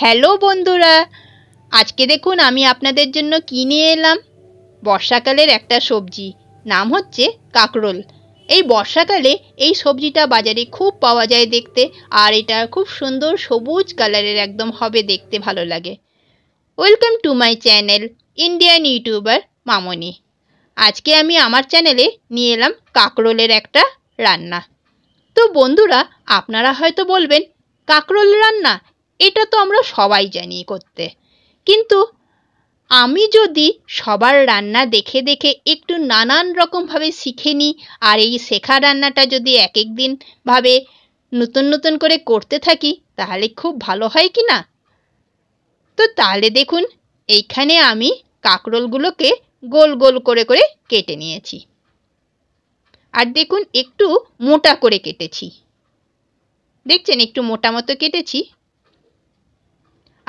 hello বন্ধুরা আজকে দেখুন আমি আপনাদের জন্য কিনে এলাম বর্ষাকালের একটা সবজি নাম হচ্ছে কাকরোল এই বর্ষাকালে এই সবজিটা বাজারে খুব পাওয়া যায় দেখতে আর এটা খুব সুন্দর সবুজ কালারের একদম হবে দেখতে ভালো লাগে welcome to my channel Indian YouTuber Mamoni আজকে আমি আমার চ্যানেলে নিয়ে এলাম কাকরোলের একটা রান্না তো বন্ধুরা আপনারা হয়তো বলবেন কাকরোল রান্না এটা তো আমরা সবাই জানি করতে কিন্তু আমি যদি সবার রান্না দেখে দেখে একটু নানান রকমভাবে শিখে নিই আর এই শেখা রান্নাটা যদি এক এক দিন ভাবে নতুন নতুন করে করতে থাকি তাহলে খুব ভালো হয় কি না তো তাহলে দেখুন এইখানে আমি কাঁকরোলগুলোকে গোল গোল করে করে কেটে নিয়েছি আর দেখুন একটু মোটা করে কেটেছি দেখছেন একটু মোটা মতো কেটেছি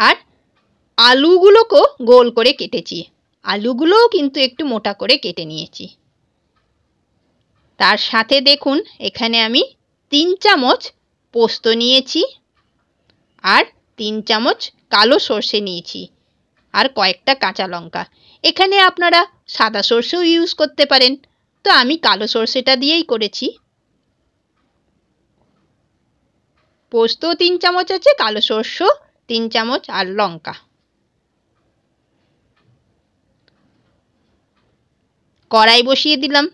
আর আলুগুলোকেও গোল করে কেটেছি আলুগুলোও কিন্তু একটু মোটা করে কেটে নিয়েছি তার সাথে দেখুন এখানে আমি তিন চামচ পোস্ত নিয়েছি আর তিন চামচ কালো সর্ষে নিয়েছি আর কয়েকটা কাঁচা লঙ্কা এখানে আপনারা সাদা সর্ষেও ইউজ করতে পারেন তো আমি কালো সর্ষেটা দিয়েই করেছি পোস্ত তিন চামচ আছে কালো সর্ষ তিন চামচ আর লঙ্কা কড়াই বসিয়ে দিলাম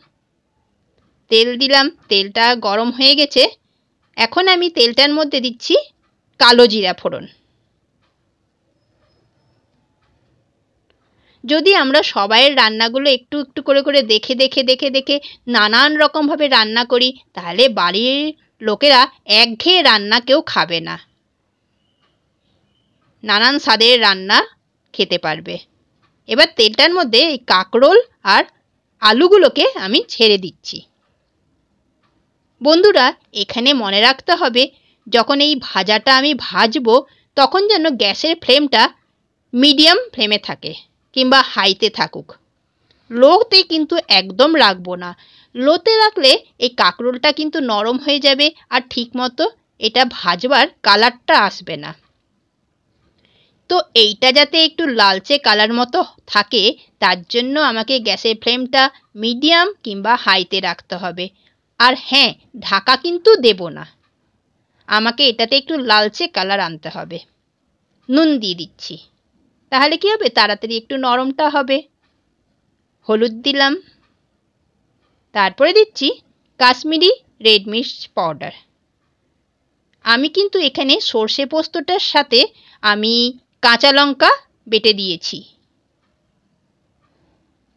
তেল দিলাম তেলটা গরম হয়ে গেছে এখন আমি তেলটার মধ্যে দিচ্ছি কালো জিরা ফোড়ন যদি আমরা সবাইয়ের রান্নাগুলো একটু একটু করে করে দেখে দেখে দেখে দেখে নানান রকমভাবে রান্না করি তাহলে বাড়ির লোকেরা একঘেয়ে রান্না কেউ খাবে না নানান স্বাদের রান্না খেতে পারবে এবার তেলটার মধ্যে এই কাঁকরোল আর আলুগুলোকে আমি ছেড়ে দিচ্ছি বন্ধুরা এখানে মনে রাখতে হবে যখন এই ভাজাটা আমি ভাজবো তখন যেন গ্যাসের ফ্লেমটা মিডিয়াম ফ্লেমে থাকে কিংবা হাইতে থাকুক লোতে কিন্তু একদম রাখবো না লোতে রাখলে এই কাঁকরোলটা কিন্তু নরম হয়ে যাবে আর ঠিকমতো এটা ভাজবার কালারটা আসবে না তো এইটা যাতে একটু লালচে কালার মতো থাকে তার জন্য আমাকে গ্যাসের ফ্লেমটা মিডিয়াম কিংবা হাইতে রাখতে হবে আর হ্যাঁ ঢাকা কিন্তু দেব না আমাকে এটাতে একটু লালচে কালার আনতে হবে নুন দিয়ে দিচ্ছি তাহলে কি হবে তাড়াতাড়ি একটু নরমটা হবে হলুদ দিলাম তারপরে দিচ্ছি কাশ্মীরি রেড মির্চ পাউডার আমি কিন্তু এখানে সর্ষে পোস্তটার সাথে আমি কাঁচা লঙ্কা বেটে দিয়েছি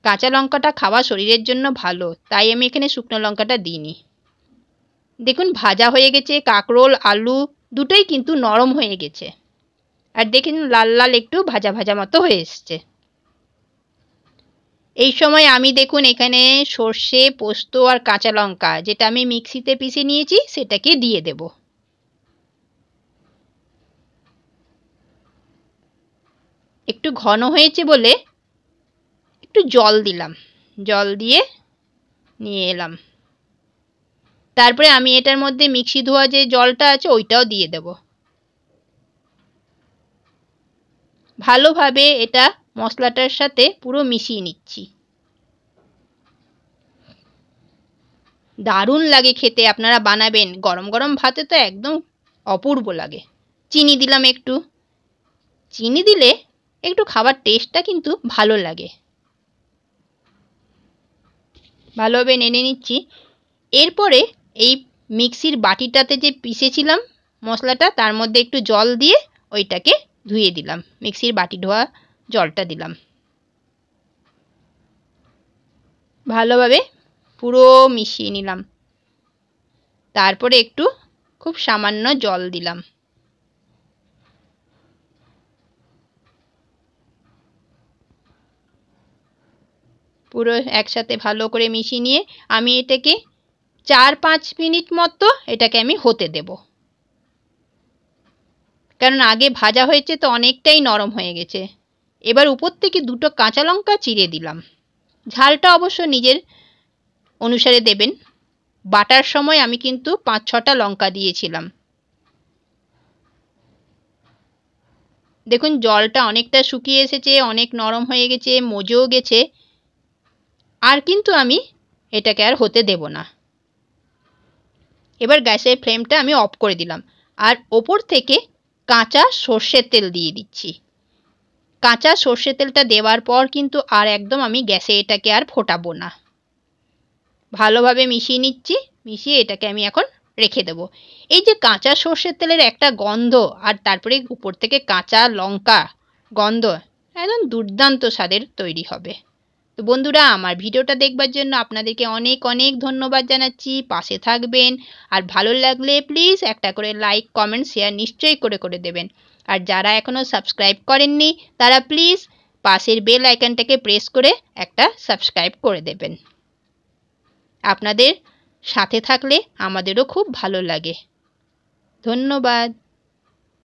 কাঁচা লঙ্কাটা খাওয়া শরীরের জন্য ভালো তাই আমি এখানে শুকনো লঙ্কাটা দিইনি দেখুন ভাজা হয়ে গেছে কাঁকরোল আলু দুটোই কিন্তু নরম হয়ে গেছে আর দেখুন লাল লাল একটু ভাজা ভাজা মতো হয়ে এসছে এই সময় আমি দেখুন এখানে সর্ষে পোস্ত আর কাঁচা লঙ্কা যেটা আমি মিক্সিতে পিষে নিয়েছি সেটাকে দিয়ে দেবো একটু ঘন হয়েছে বলে একটু জল দিলাম জল দিয়ে নিয়ে এলাম তারপরে আমি এটার মধ্যে মিক্সি ধোয়া যে জলটা আছে ওইটাও দিয়ে দেব ভালোভাবে এটা মশলাটার সাথে পুরো মিশিয়ে নিচ্ছি দারুণ লাগে খেতে আপনারা বানাবেন গরম গরম ভাতে তো একদম অপূর্ব লাগে চিনি দিলাম একটু চিনি দিলে একটু খাবার টেস্টটা কিন্তু ভালো লাগে ভালোভাবে নেড়ে নিচ্ছি এরপরে এই মিক্সির বাটিটাতে যে পিষেছিলাম মশলাটা তার মধ্যে একটু জল দিয়ে ওইটাকে ধুয়ে দিলাম মিক্সির বাটি ধোয়া জলটা দিলাম ভালোভাবে পুরো মিশিয়ে নিলাম তারপরে একটু খুব সামান্য জল দিলাম পুরো একসাথে ভালো করে মিশিয়ে নিয়ে আমি এটাকে চার পাঁচ মিনিট মতো এটাকে আমি হতে দেব কারণ আগে ভাজা হয়েছে তো অনেকটাই নরম হয়ে গেছে এবার উপর থেকে দুটো কাঁচা লঙ্কা চিরে দিলাম ঝালটা অবশ্য নিজের অনুসারে দেবেন বাটার সময় আমি কিন্তু পাঁচ ছটা লঙ্কা দিয়েছিলাম দেখুন জলটা অনেকটা শুকিয়ে এসেছে অনেক নরম হয়ে গেছে মজেও গেছে আর কিন্তু আমি এটাকে আর হতে দেব না এবার গ্যাসের ফ্লেমটা আমি অফ করে দিলাম আর ওপর থেকে কাঁচা সর্ষের তেল দিয়ে দিচ্ছি কাঁচা সর্ষের তেলটা দেওয়ার পর কিন্তু আর একদম আমি গ্যাসে এটাকে আর ফোটাবো না ভালোভাবে মিশিয়ে নিচ্ছি মিশিয়ে এটাকে আমি এখন রেখে দেব এই যে কাঁচা সর্ষের তেলের একটা গন্ধ আর তারপরে উপর থেকে কাঁচা লঙ্কা গন্ধ একদম দুর্দান্ত স্বাদের তৈরি হবে তো বন্ধুরা আমার ভিডিওটা দেখবার জন্য আপনাদেরকে অনেক অনেক ধন্যবাদ জানাচ্ছি পাশে থাকবেন আর ভালো লাগলে প্লিজ একটা করে লাইক কমেন্ট শেয়ার নিশ্চয়ই করে করে দেবেন আর যারা এখনও সাবস্ক্রাইব করেননি তারা প্লিজ পাশের বেল আইকনটাকে প্রেস করে একটা সাবস্ক্রাইব করে দেবেন আপনাদের সাথে থাকলে আমাদেরও খুব ভালো লাগে ধন্যবাদ